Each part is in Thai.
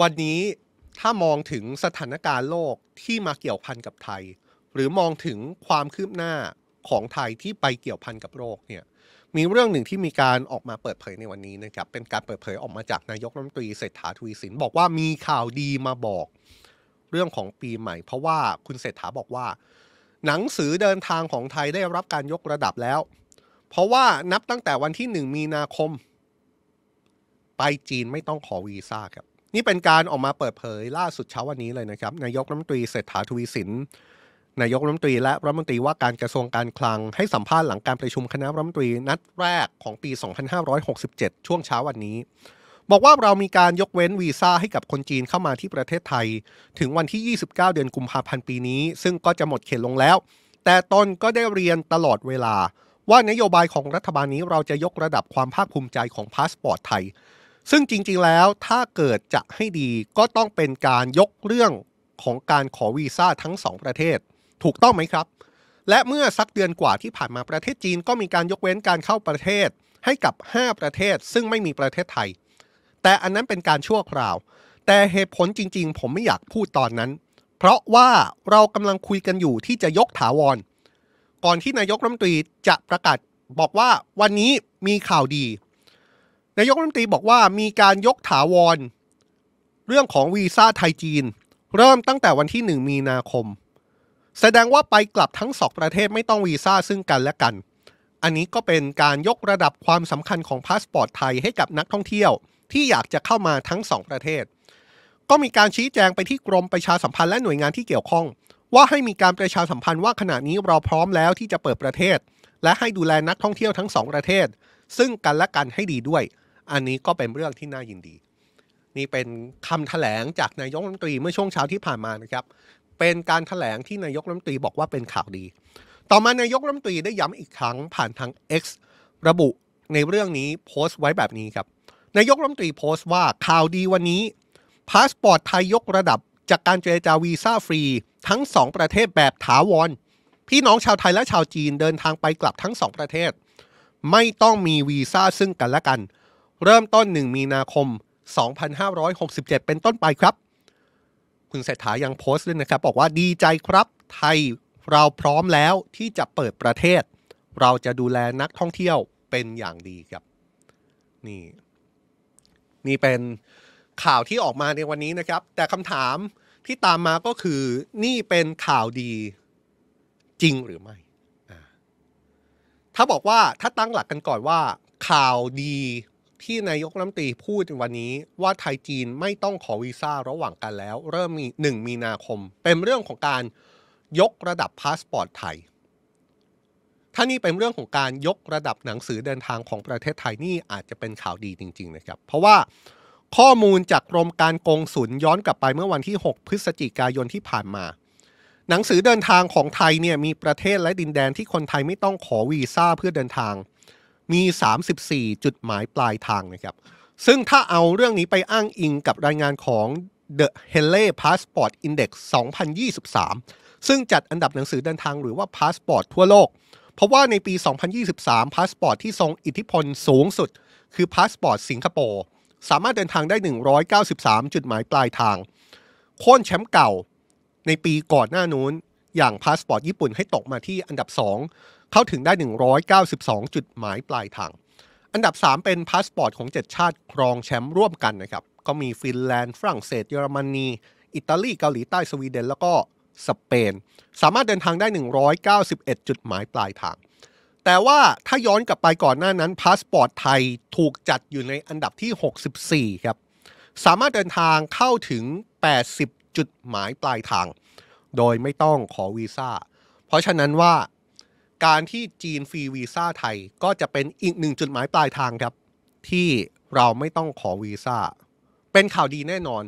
วันนี้ถ้ามองถึงสถานการณ์โลกที่มาเกี่ยวพันกับไทย หรือมองถึงความคืบหน้าของไทยที่ไปเกี่ยวพันกับโลกเนี่ยมีเรื่องหนึ่งที่มีการออกมาเปิดเผยในวันนี้นะครับเป็นการเปิดเผยออกมาจากนายกรัฐมนตรีเศรษฐาทวีสินบอกว่ามีข่าวดีมาบอกเรื่องของปีใหม่ เพราะว่าคุณเศรษฐาบอกว่า หนังสือเดินทางของไทยได้รับการยกระดับแล้ว เพราะว่านับตั้งแต่วันที่1มีนาคม ไปจีนไม่ต้องขอวีซ่าครับนี่เป็นการออกมาเปิดเผยล่าสุดเช้าวันนี้เลยนะครับ นายกรัฐมนตรีเศรษฐาทวีสินนายกรัฐมนตรีและรัฐมนตรีว่าการกระทรวงการคลังให้สัมภาษณ์หลังการประชุมคณะรัฐมนตรีนัดแรกของปี 2567 ช่วงเช้าวันนี้ บอกว่าเรามีการยกเว้นวีซ่า ให้กับคนจีนเข้ามาที่ประเทศไทย ถึงวันที่ 29 เดือนกุมภาพันธ์ปีนี้ซึ่งก็จะหมดเขตลงแล้ว แต่ตนก็ได้เรียนตลอดเวลาว่านโยบายของรัฐบาลนี้เราจะยกระดับความภาคภูมิใจของพาสปอร์ตไทยซึ่งจริงๆแล้วถ้าเกิดจะให้ดีก็ต้องเป็นการยกเรื่องของการขอวีซ่าทั้ง 2 ประเทศ ถูกต้องไหมครับ และเมื่อสักเดือนกว่าที่ผ่านมาประเทศจีนก็มีการยกเว้นการเข้าประเทศให้กับ 5 ประเทศซึ่งไม่มีประเทศไทย แต่อันนั้นเป็นการชั่วคราวแต่เหตุผลจริงๆ ผมไม่อยากพูดตอนนั้น เพราะว่าเรากำลังคุยกันอยู่ที่จะยกถาวร ก่อนที่นายกรัฐมนตรีจะประกาศบอกว่าวันนี้มีข่าวดีนายกรัฐมนตรีบอกว่ามีการยกถาวร เรื่องของวีซ่าไทยจีนเริ่มตั้งแต่วันที่ 1 มีนาคม แสดงว่าไปกลับทั้งสองประเทศไม่ต้องวีซ่าซึ่งกันและกันอันนี้ก็เป็นการยกระดับความสำคัญของพาสปอร์ตไทยให้กับนักท่องเที่ยว ที่อยากจะเข้ามาทั้งสองประเทศ ก็มีการชี้แจงไปที่กรมประชาสัมพันธ์และหน่วยงานที่เกี่ยวข้อง ว่าให้มีการประชาสัมพันธ์ว่าขณะนี้เราพร้อมแล้วที่จะเปิดประเทศ และให้ดูแลนักท่องเที่ยวทั้งสองประเทศ ซึ่งกันและกันให้ดีด้วยอันนี้ก็เป็นเรื่องที่น่ายินดี นี่เป็นคำแถลงจากนายกรัฐมนตรีเมื่อช่วงเช้าที่ผ่านมานะครับ เป็นการถแถลงที่นายกรัฐมนตรีบอกว่าเป็นข่าวดี ต่อมานายกรัฐมนตรีได้ย้ำอีกครั้งผ่านทาง X ระบุในเรื่องนี้โพสต์ไว้แบบนี้ครับ นายกรัฐมนตรีโพสต์ว่าข่าวดีวันนี้พาสปอร์ตไทยยกระดับจากการเจรจาวีซ่าฟรีทั้ง 2 ประเทศแบบถาวรพี่น้องชาวไทยและชาวจีนเดินทางไปกลับทั้ง 2 ประเทศ ไม่ต้องมีวีซ่าซึ่งกันและกันเริ่มต้น 1 มีนาคม 2567 เป็นต้นไปครับ คุณเศรษฐายังโพสต์ด้วยนะครับ บอกว่าดีใจครับ ไทยเราพร้อมแล้วที่จะเปิดประเทศ เราจะดูแลนักท่องเที่ยวเป็นอย่างดีครับ นี่ นี่เป็นข่าวที่ออกมาในวันนี้นะครับ แต่คำถามที่ตามมาก็คือ นี่เป็นข่าวดีจริงหรือไม่ ถ้าบอกว่าถ้าตั้งหลักกันก่อนว่า ข่าวดีที่นายกน้ำตีพูดวันนี้ว่าไทยจีนไม่ต้องขอวีซ่าระหว่างกันแล้ว เริ่มมีหนึ่งมีนาคม เป็นเรื่องของการยกระดับพาสปอร์ตไทย ถ้านี่เป็นเรื่องของการยกระดับหนังสือเดินทางของประเทศไทยนี่อาจจะเป็นข่าวดีจริงๆ นะครับ เพราะว่าข้อมูลจากกรมการกงสุลย้อนกลับไปเมื่อวันที่ 6 พฤศจิกายนที่ผ่านมา หนังสือเดินทางของไทยเนี่ยมีประเทศและดินแดนที่คนไทยไม่ต้องขอวีซ่าเพื่อเดินทางมี 34 จุดหมายปลายทางนะครับ ซึ่งถ้าเอาเรื่องนี้ไปอ้างอิงกับรายงานของ The Hele l Passport Index 2023 ซึ่งจัดอันดับหนังสือเดินทางหรือว่าพาสปอร์ตทั่วโลก เพราะว่าในปี 2023พาสปอร์ตที่ทรงอิทธิพลสูงสุด คือพาสปอร์ตสิงคโปร์สามารถเดินทางได้ 193 จุดหมายปลายทาง โค่นแชมป์เก่าในปีก่อนหน้านู้นอย่างพาสปอร์ตญี่ปุ่นให้ตกมาที่อันดับ 2เข้าถึงได้ 192 จุดหมายปลายทาง อันดับ 3 เป็นพาสปอร์ตของ 7 ชาติครองแชมป์ร่วมกันนะครับ ก็มีฟินแลนด์ ฝรั่งเศส เยอรมนี อิตาลี เกาหลีใต้ สวีเดน แล้วก็สเปน สามารถเดินทางได้ 191 จุดหมายปลายทาง แต่ว่าถ้าย้อนกลับไปก่อนหน้านั้นพาสปอร์ตไทยถูกจัดอยู่ในอันดับที่ 64 ครับ สามารถเดินทางเข้าถึง 80 จุดหมายปลายทางโดยไม่ต้องขอวีซ่า เพราะฉะนั้นว่าการที่จีนฟรีวีซ่าไทยก็จะเป็นอีกหนึ่งจุดหมายปลายทางครับ ที่เราไม่ต้องขอวีซ่าเป็นข่าวดีแน่นอน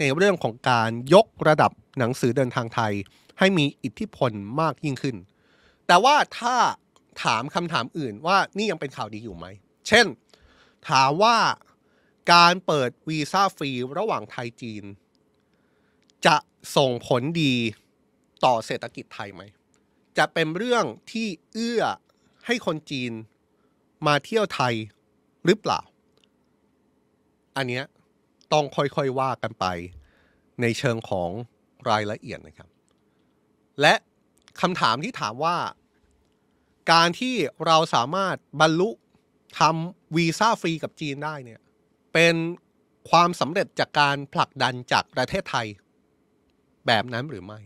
ในเรื่องของการยกระดับหนังสือเดินทางไทย ให้มีอิทธิพลมากยิ่งขึ้น แต่ว่าถ้าถามคำถามอื่นว่านี่ยังเป็นข่าวดีอยู่ไหมเช่น ถามว่าการเปิดวีซ่าฟรีระหว่างไทยจีน จะส่งผลดีต่อเศรษฐกิจไทยไหมจะเป็นเรื่องที่เอื้อให้คนจีนมาเที่ยวไทยหรือเปล่า อันเนี้ยต้องค่อยๆ ว่ากันไปในเชิงของรายละเอียดนะครับ และคำถามที่ถามว่า การที่เราสามารถบรรลุทำวีซ่าฟรีกับจีนได้เนี่ยเป็นความสำเร็จจากการผลักดันจากประเทศไทยแบบนั้นหรือไม่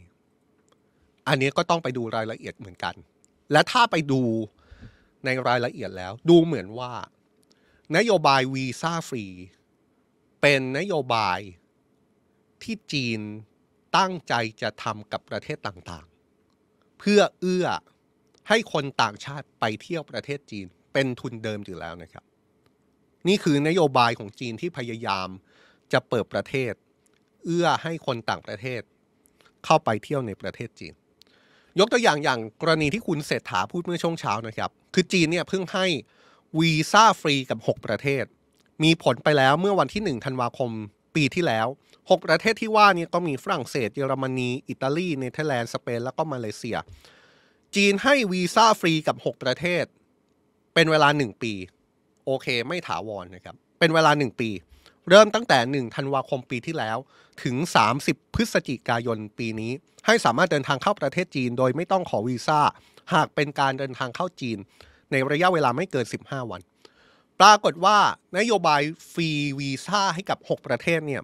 อันนี้ก็ต้องไปดูรายละเอียดเหมือนกัน และถ้าไปดูในรายละเอียดแล้ว ดูเหมือนว่า นโยบายวีซ่าฟรี เป็นนโยบายที่จีนตั้งใจจะทำกับประเทศต่างๆ เพื่อเอื้อให้คนต่างชาติไปเที่ยวประเทศจีนเป็นทุนเดิมอยู่แล้วนะครับ นี่คือนโยบายของจีนที่พยายามจะเปิดประเทศ เอื้อให้คนต่างประเทศ เข้าไปเที่ยวในประเทศจีนยกตัวอย่างอย่างกรณีที่คุณเศรษฐาพูดเมื่อช่วงเช้านะครับ คือจีนเนี่ยเพิ่งให้วีซ่าฟรีกับ 6 ประเทศ มีผลไปแล้วเมื่อวันที่ 1 ธันวาคมปีที่แล้ว 6 ประเทศที่ว่านี่ก็มีฝรั่งเศสเยอรมนี อิตาลีเนเธอร์แลนด์สเปนแล้วก็มาเลเซีย จีนให้วีซ่าฟรีกับ6 ประเทศ เป็นเวลา 1 ปี โอเคไม่ถาวรนนะครับเป็นเวลา 1 ปีเริ่มตั้งแต่ 1 ธันวาคมปีที่แล้วถึง 30 พฤศจิกายนปีนี้ ให้สามารถเดินทางเข้าประเทศจีน โดยไม่ต้องขอวีซ่า หากเป็นการเดินทางเข้าจีน ในระยะเวลาไม่เกิน 15 วัน ปรากฏว่านโยบายฟรีวีซ่าให้กับ 6 ประเทศเนี่ย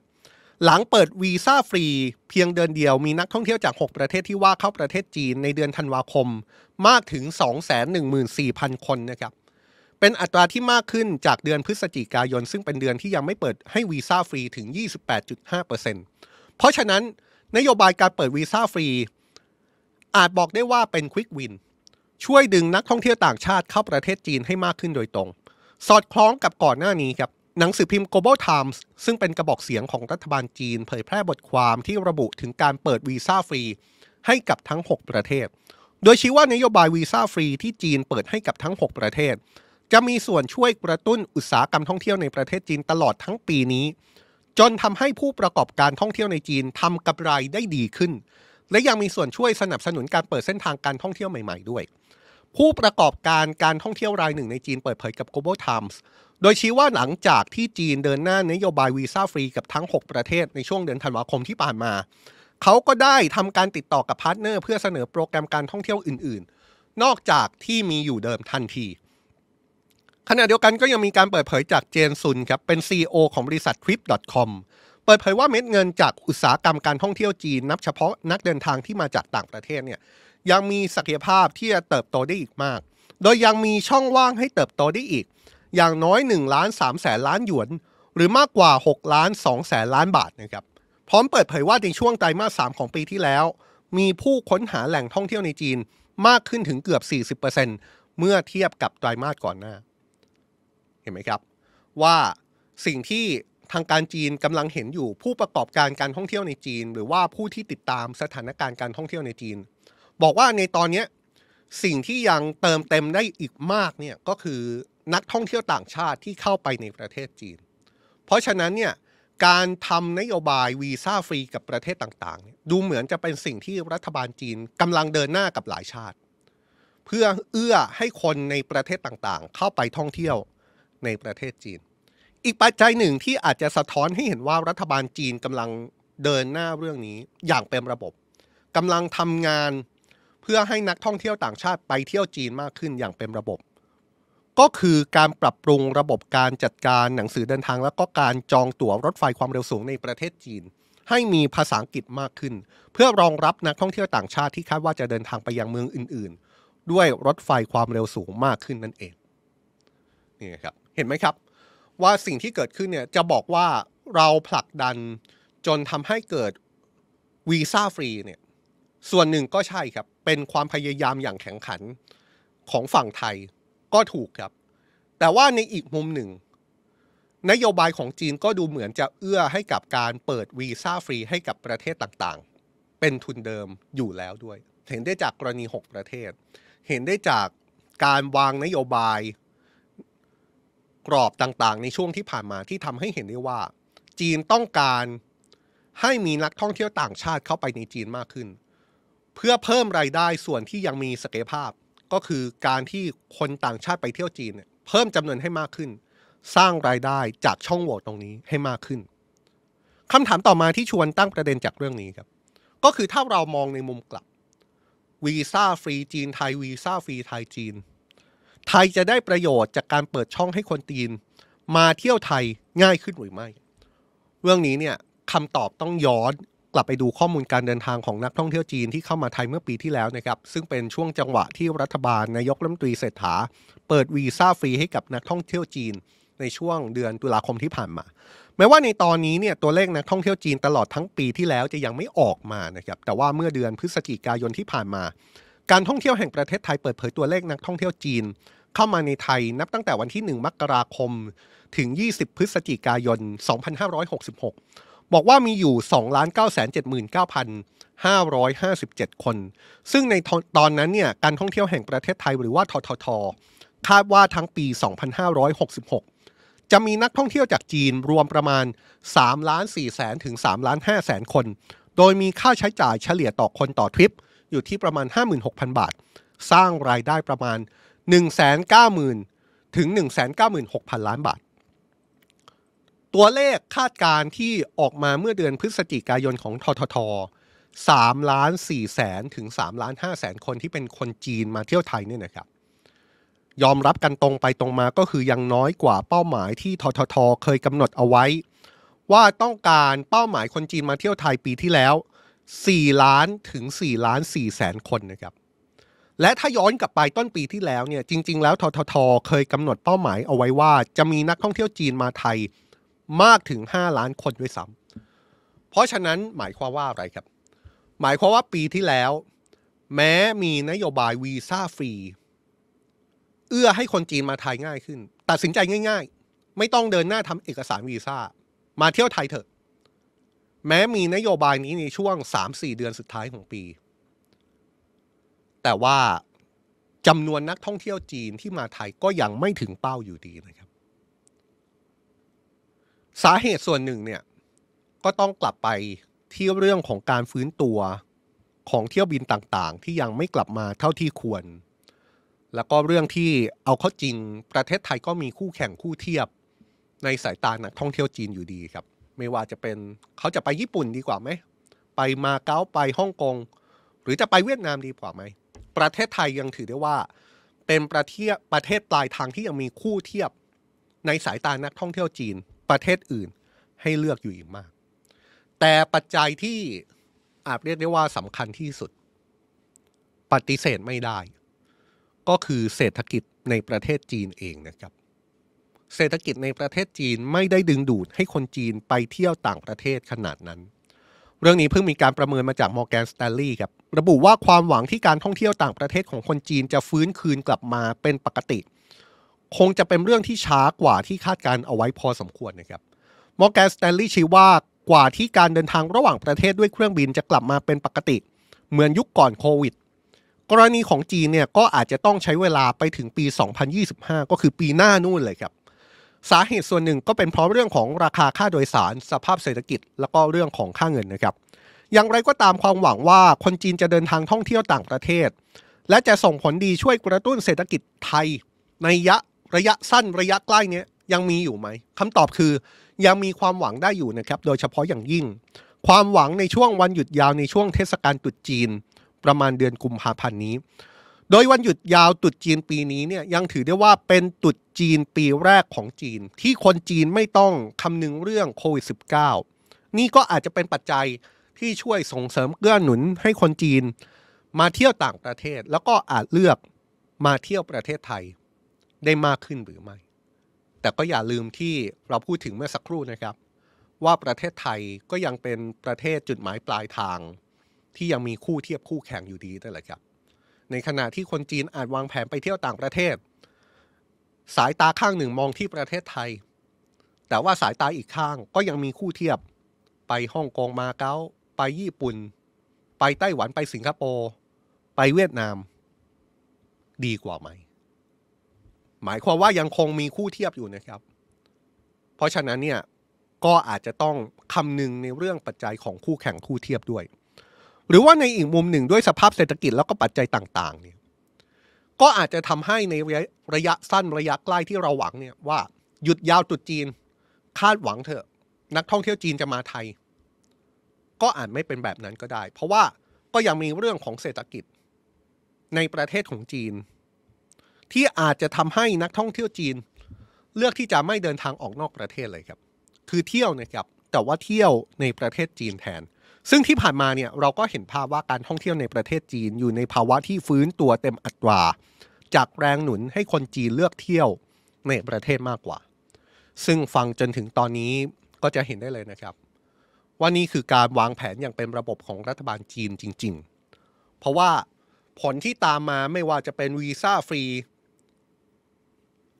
หลังเปิดวีซ่าฟรีเพียงเดือนเดียวมีนักท่องเที่ยวจาก 6 ประเทศที่ว่าเข้าประเทศจีนในเดือนธันวาคมมากถึง 214,000 คนนะครับเป็นอัตราที่มากขึ้นจากเดือนพฤศจิกายน ซึ่งเป็นเดือนที่ยังไม่เปิดให้วีซ่าฟรีถึง 28.5%เพราะฉะนั้นนโยบายการเปิดวีซ่าฟรีอาจบอกได้ว่าเป็นควิกวินช่วยดึงนักท่องเที่ยวต่างชาติเข้าประเทศจีนให้มากขึ้นโดยตรง สอดคล้องกับก่อนหน้านี้ครับหนังสือพิมพ์ Global Times ซึ่งเป็นกระบอกเสียงของรัฐบาลจีนเผยแพร่บทความที่ระบุถึงการเปิดวีซ่าฟรีให้กับทั้ง 6 ประเทศ โดยชี้ว่านโยบายวีซ่าฟรีที่จีนเปิดให้กับทั้ง 6 ประเทศจะมีส่วนช่วยกระตุ้นอุตสาหกรรมท่องเที่ยวในประเทศจีนตลอดทั้งปีนี้ จนทำให้ผู้ประกอบการท่องเที่ยวในจีนทำกำไรได้ดีขึ้น และยังมีส่วนช่วยสนับสนุนการเปิดเส้นทางการท่องเที่ยวใหม่ๆ ด้วย ผู้ประกอบการการท่องเที่ยวรายหนึ่ง ในจีนเปิดเผยกับ Global Times โดยชี้ว่าหลังจากที่จีนเดินหน้านโยบายวีซ่าฟรีกับทั้ง6ประเทศในช่วงเดือนธันวาคมที่ผ่านมาเขาก็ได้ทำการติดต่อกับพาร์ทเนอร์เพื่อเสนอโปรแกรมการท่องเที่ยวอื่นๆ นอกจากที่มีอยู่เดิมทันทีขณะเดียวกันก็ยังมีการเปิดเผยจากเจนซุนครับ เป็น CEO ของบริษัท Trip.com เปิดเผยว่าเม็ดเงินจากอุตสาหกรรมการท่องเที่ยวจีน นับเฉพาะนักเดินทางที่มาจากต่างประเทศเนี่ยยังมีศักยภาพที่จะเติบโตได้อีกมาก โดยยังมีช่องว่างให้เติบโตได้อีก อย่างน้อย1ล้าน3แสนล้านหยวน หรือมากกว่า6ล้าน2แสนล้านบาทนะครับพร้อมเปิดเผยว่าในช่วงไตรมาส3ของปีที่แล้ว มีผู้ค้นหาแหล่งท่องเที่ยวในจีนมากขึ้นถึงเกือบ 40%เมื่อเทียบกับไตรมาสก่อนหน้าเห็นไหมครับว่าสิ่งที่ทางการจีนกำลังเห็นอยู่ผู้ประกอบการการท่องเที่ยวในจีน หรือว่าผู้ที่ติดตามสถานการณ์การท่องเที่ยวในจีน บอกว่าในตอนนี้สิ่งที่ยังเติมเต็มได้อีกมากเนี่ยก็คือนักท่องเที่ยวต่างชาติที่เข้าไปในประเทศจีน เพราะฉะนั้นเนี่ยการทำนโยบายวีซ่าฟรีกับประเทศต่างๆดูเหมือนจะเป็นสิ่งที่รัฐบาลจีนกำลังเดินหน้ากับหลายชาติ เพื่อเอื้อให้คนในประเทศต่างๆ เข้าไปท่องเที่ยวในประเทศจีน อีกปัจจัยหนึ่งที่อาจจะสะท้อนให้เห็นว่ารัฐบาลจีนกำลังเดินหน้าเรื่องนี้อย่างเป็นระบบกำลังทำงานเพื่อให้นักท่องเที่ยวต่างชาติไปเที่ยวจีนมากขึ้นอย่างเป็นระบบ ก็คือการปรับปรุงระบบการจัดการหนังสือเดินทาง และก็การจองตั๋วรถไฟความเร็วสูงในประเทศจีน ให้มีภาษาอังกฤษมากขึ้น เพื่อรองรับนักท่องเที่ยวต่างชาติที่คาดว่าจะเดินทางไปยังเมืองอื่น ๆ ด้วยรถไฟความเร็วสูงมากขึ้นนั่นเอง นี่ครับเห็นไหมครับ ว่าสิ่งที่เกิดขึ้นเนี่ยจะบอกว่าเราผลักดันจนทำให้เกิดวีซ่าฟรีเนี่ย ส่วนหนึ่งก็ใช่ครับ เป็นความพยายามอย่างแข็งขันของฝั่งไทยก็ถูกครับ แต่ว่าในอีกมุมหนึ่ง นโยบายของจีนก็ดูเหมือนจะเอื้อให้กับการเปิดวีซ่าฟรีให้กับประเทศต่างๆ เป็นทุนเดิมอยู่แล้วด้วย เห็นได้จากกรณี 6 ประเทศ เห็นได้จากการวางนโยบายกรอบต่างๆ ในช่วงที่ผ่านมาที่ทำให้เห็นได้ว่า จีนต้องการให้มีนักท่องเที่ยวต่างชาติเข้าไปในจีนมากขึ้น เพื่อเพิ่มรายได้ส่วนที่ยังมีสเกภาพ ก็คือการที่คนต่างชาติไปเที่ยวจีน เพิ่มจำนวนให้มากขึ้น สร้างรายได้จากช่องโหว่ตรงนี้ให้มากขึ้น คำถามต่อมาที่ชวนตั้งประเด็นจากเรื่องนี้ครับก็คือถ้าเรามองในมุมกลับวีซ่าฟรีจีนไทยวีซ่าฟรีไทยจีนไทยจะได้ประโยชน์จากการเปิดช่องให้คนจีนมาเที่ยวไทยง่ายขึ้นหรือไม่ เรื่องนี้เนี่ยคำตอบต้องย้อนกลับไปดูข้อมูลการเดินทางของนักท่องเที่ยวจีนที่เข้ามาไทยเมื่อปีที่แล้วนะครับ ซึ่งเป็นช่วงจังหวะที่รัฐบาลนายกรัฐมนตรีเศรษฐา เปิดวีซ่าฟรีให้กับนักท่องเที่ยวจีนในช่วงเดือนตุลาคมที่ผ่านมา แม้ว่าในตอนนี้เนี่ยตัวเลขนักท่องเที่ยวจีน ตลอดทั้งปีที่แล้วจะยังไม่ออกมานะครับ แต่ว่าเมื่อเดือนพฤศจิกายนที่ผ่านมาการท่องเที่ยวแห่งประเทศไทยเปิดเผยตัวเลขนักท่องเที่ยวจีนเข้ามาในไทยนับตั้งแต่วันที่ 1มกราคมถึง 20 พฤศจิกายน 2566 บอกว่ามีอยู่ 2,979,557 คน ซึ่งในตอนนั้นเนี่ย การท่องเที่ยวแห่งประเทศไทยหรือว่าททท คาดว่าทั้งปี 2,566 จะมีนักท่องเที่ยวจากจีนรวมประมาณ3ล้าน4แสนถึง3ล้าน5แสนคนโดยมีค่าใช้จ่ายเฉลี่ยต่อคนต่อทริปอยู่ที่ประมาณ 56,000 บาท สร้างรายได้ประมาณ 190,000 ถึง 196,000 ล้านบาท ตัวเลขคาดการที่ออกมาเมื่อเดือนพฤศจิกายนของททท3ล้าน4แสนถึง3ล้าน5แสนคนที่เป็นคนจีนมาเที่ยวไทยเนี่ยนะครับยอมรับกันตรงไปตรงมาก็คือยังน้อยกว่าเป้าหมายที่ททท เคยกำหนดเอาไว้ ว่าต้องการเป้าหมายคนจีนมาเที่ยวไทยปีที่แล้ว4 ล้านถึง4ล้าน4แสนคนนะครับและถ้าย้อนกลับไปต้นปีที่แล้วเนี่ยจริงๆแล้วทททเคยกำหนดเป้าหมายเอาไว้ว่าจะมีนักท่องเที่ยวจีนมาไทยมากถึง 5 ล้านคนด้วยซ้ำเพราะฉะนั้นหมายความว่าอะไรครับ หมายความว่าปีที่แล้ว แม้มีนโยบายวีซ่าฟรีเอื้อให้คนจีนมาไทยง่ายขึ้น ตัดสินใจง่ายๆ ไม่ต้องเดินหน้าทำเอกสารวีซ่ามาเที่ยวไทยเถอะแม้มีนโยบายนี้ในช่วง 3-4 เดือนสุดท้ายของปี แต่ว่าจำนวนนักท่องเที่ยวจีนที่มาไทยก็ยังไม่ถึงเป้าอยู่ดีนะครับ สาเหตุส่วนหนึ่งเนี่ยก็ต้องกลับไปที่เรื่องของการฟื้นตัวของเที่ยวบินต่างๆ ที่ยังไม่กลับมาเท่าที่ควร แล้วก็เรื่องที่เอาเข้าจริงประเทศไทยก็มีคู่แข่งคู่เทียบในสายตานักท่องเที่ยวจีนอยู่ดีครับไม่ว่าจะเป็นเขาจะไปญี่ปุ่นดีกว่าไหม ไปมาเก๊าไปฮ่องกง หรือจะไปเวียดนามดีกว่าไหม ประเทศไทยยังถือได้ว่าเป็นประเทศ ประเทศปลายทางที่ยังมีคู่เทียบในสายตานักท่องเที่ยวจีนประเทศอื่นให้เลือกอยู่อีกมาก แต่ปัจจัยที่อาจเรียกได้ว่าสำคัญที่สุด ปฏิเสธไม่ได้ ก็คือเศรษฐกิจในประเทศจีนเองนะครับเศรษฐกิจในประเทศจีนไม่ได้ดึงดูดให้คนจีนไปเที่ยวต่างประเทศขนาดนั้น เรื่องนี้เพิ่งมีการประเมินมาจากมอร์แกนสแตลลี่ครับระบุว่าความหวังที่การท่องเที่ยวต่างประเทศของคนจีนจะฟื้นคืนกลับมาเป็นปกติ คงจะเป็นเรื่องที่ช้ากว่าที่คาดการเอาไว้พอสมควรนะครับมอร์แกนสแตลลี่ชี้ว่ากว่าที่การเดินทางระหว่างประเทศด้วยเครื่องบินจะกลับมาเป็นปกติเหมือนยุคก่อนโควิด กรณีของจีนเนี่ยก็อาจจะต้องใช้เวลาไปถึงปี 2025 ก็คือปีหน้านู่นเลยครับสาเหตุส่วนหนึ่งก็เป็นเพราะเรื่องของราคาค่าโดยสาร สภาพเศรษฐกิจ แล้วก็เรื่องของค่าเงินนะครับ อย่างไรก็ตามความหวังว่าคนจีนจะเดินทางท่องเที่ยวต่างประเทศ และจะส่งผลดีช่วยกระตุ้นเศรษฐกิจไทย ในยะ ระยะสั้นระยะใกล้นี้ยังมีอยู่ไหมคำตอบคือยังมีความหวังได้อยู่นะครับโดยเฉพาะอย่างยิ่ง ความหวังในช่วงวันหยุดยาวในช่วงเทศกาลตรุษจีน ประมาณเดือนกุมภาพันธ์นี้โดยวันหยุดยาวตุดจีนปีนี้เนี่ยยังถือได้ว่าเป็นตุดจีนปีแรกของจีน ที่คนจีนไม่ต้องคำนึงเรื่องโควิด -19 นี่ก็อาจจะเป็นปัจจัยที่ช่วยส่งเสริมเกื้อหนุนให้คนจีน มาเที่ยวต่างประเทศ แล้วก็อาจเลือกมาเที่ยวประเทศไทยได้มากขึ้นหรือไม่ แต่ก็อย่าลืมที่เราพูดถึงเมื่อสักครู่นะครับ ว่าประเทศไทยก็ยังเป็นประเทศจุดหมายปลายทาง ที่ยังมีคู่เทียบคู่แข่งอยู่ดีนั่นแหละครับในขณะที่คนจีนอาจวางแผนไปเที่ยวต่างประเทศ สายตาข้างหนึ่งมองที่ประเทศไทย แต่ว่าสายตาอีกข้างก็ยังมีคู่เทียบ ไปฮ่องกงมาเก๊าไปญี่ปุ่นไปไต้หวันไปสิงคโปร์ไปเวียดนาม ดีกว่าไหม หมายความว่ายังคงมีคู่เทียบอยู่นะครับ เพราะฉะนั้นเนี่ยก็อาจจะต้องคำนึง ในเรื่องปัจจัยของคู่แข่งคู่เทียบด้วยหรือว่าในอีกมุมหนึ่งด้วยสภาพเศรษฐกิจแล้วก็ปัจจัยต่างๆเนี่ยก็อาจจะทำให้ในระยะสั้นระยะใกล้ที่เราหวังเนี่ยว่าหยุดยาวจุดจีนคาดหวังเถอะนักท่องเที่ยวจีนจะมาไทย ก็อาจไม่เป็นแบบนั้นก็ได้ เพราะว่าก็ยังมีเรื่องของเศรษฐกิจในประเทศของจีน ที่อาจจะทำให้นักท่องเที่ยวจีน เลือกที่จะไม่เดินทางออกนอกประเทศเลยครับ คือเที่ยวนะครับแต่ว่าเที่ยวในประเทศจีนแทนซึ่งที่ผ่านมาเนี่ยเราก็เห็นภาพว่าการท่องเที่ยวในประเทศจีน อยู่ในภาวะที่ฟื้นตัวเต็มอัตราจากแรงหนุนให้คนจีนเลือกเที่ยวในประเทศมากกว่า ซึ่งฟังจนถึงตอนนี้ก็จะเห็นได้เลยนะครับว่านี่คือการวางแผนอย่างเป็นระบบของรัฐบาลจีนจริง ๆ เพราะว่าผลที่ตามมาไม่ว่าจะเป็นวีซ่าฟรี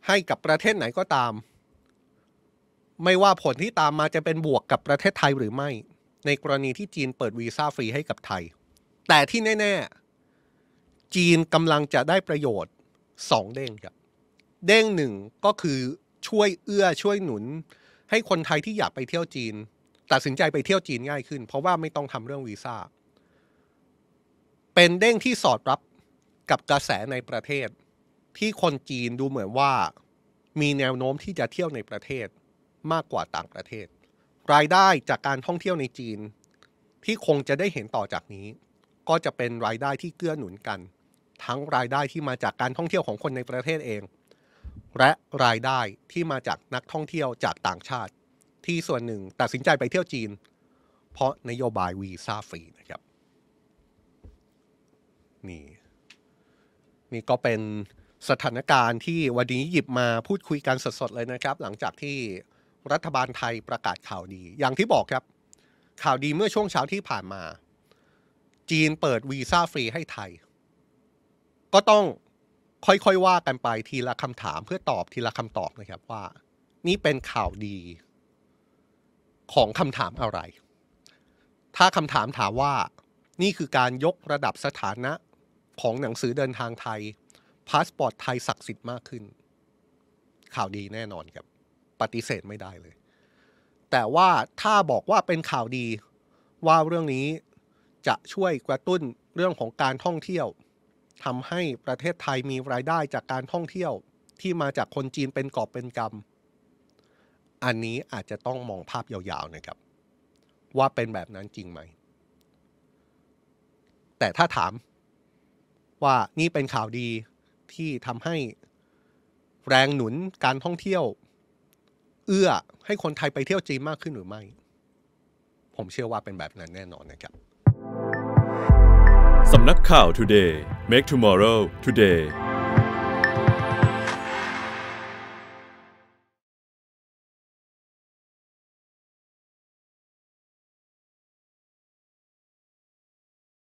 ให้กับประเทศไหนก็ตาม ไม่ว่าผลที่ตามมาจะเป็นบวกกับประเทศไทยหรือไม่ในกรณีที่จีนเปิดวีซ่าฟรีให้กับไทย แต่ที่แน่ ๆ จีนกำลังจะได้ประโยชน์สองเด้งครับเด้งหนึ่งก็คือช่วยเอื้อช่วยหนุน ให้คนไทยที่อยากไปเที่ยวจีน ตัดสินใจไปเที่ยวจีนง่ายขึ้น เพราะว่าไม่ต้องทำเรื่องวีซ่าเป็นเด้งที่สอดรับกับกระแสในประเทศ ที่คนจีนดูเหมือนว่ามีแนวโน้มที่จะเที่ยวในประเทศมากกว่าต่างประเทศรายได้จากการท่องเที่ยวในจีน ที่คงจะได้เห็นต่อจากนี้ ก็จะเป็นรายได้ที่เกื้อหนุนกัน ทั้งรายได้ที่มาจากการท่องเที่ยวของคนในประเทศเอง และรายได้ที่มาจากนักท่องเที่ยวจากต่างชาติที่ส่วนหนึ่ง ตัดสินใจไปเที่ยวจีน เพราะนโยบายวีซ่าฟรีนะครับ นี่นี่ก็เป็นสถานการณ์ที่วันนี้หยิบมาพูดคุยกันสดๆเลยนะครับ หลังจากที่รัฐบาลไทยประกาศข่าวดีอย่างที่บอกครับ ข่าวดีเมื่อช่วงเช้าที่ผ่านมา จีนเปิดวีซ่าฟรีให้ไทย ก็ต้องค่อยๆว่ากันไปทีละคำถามเพื่อตอบทีละคำตอบนะครับว่า นี่เป็นข่าวดี ของคำถามอะไร ถ้าคำถามถามว่า นี่คือการยกระดับสถานะของหนังสือเดินทางไทยพาสปอร์ตไทยศักดิ์สิทธิ์มากขึ้น ข่าวดีแน่นอนครับปฏิเสธไม่ได้เลย แต่ว่าถ้าบอกว่าเป็นข่าวดีว่าเรื่องนี้จะช่วยกระตุ้นเรื่องของการท่องเที่ยวทำให้ประเทศไทยมีรายได้จากการท่องเที่ยวที่มาจากคนจีนเป็นกอบเป็นกำอันนี้อาจจะต้องมองภาพยาวๆนะครับ ว่าเป็นแบบนั้นจริงไหม แต่ถ้าถามว่านี่เป็นข่าวดีที่ทำให้แรงหนุนการท่องเที่ยวเอื้อ ให้คนไทยไปเที่ยวจีนมากขึ้นหรือไม่ ผมเชื่อว่าเป็นแบบนั้นแน่นอนนะครับ สำนักข่าว Today Make Tomorrow Today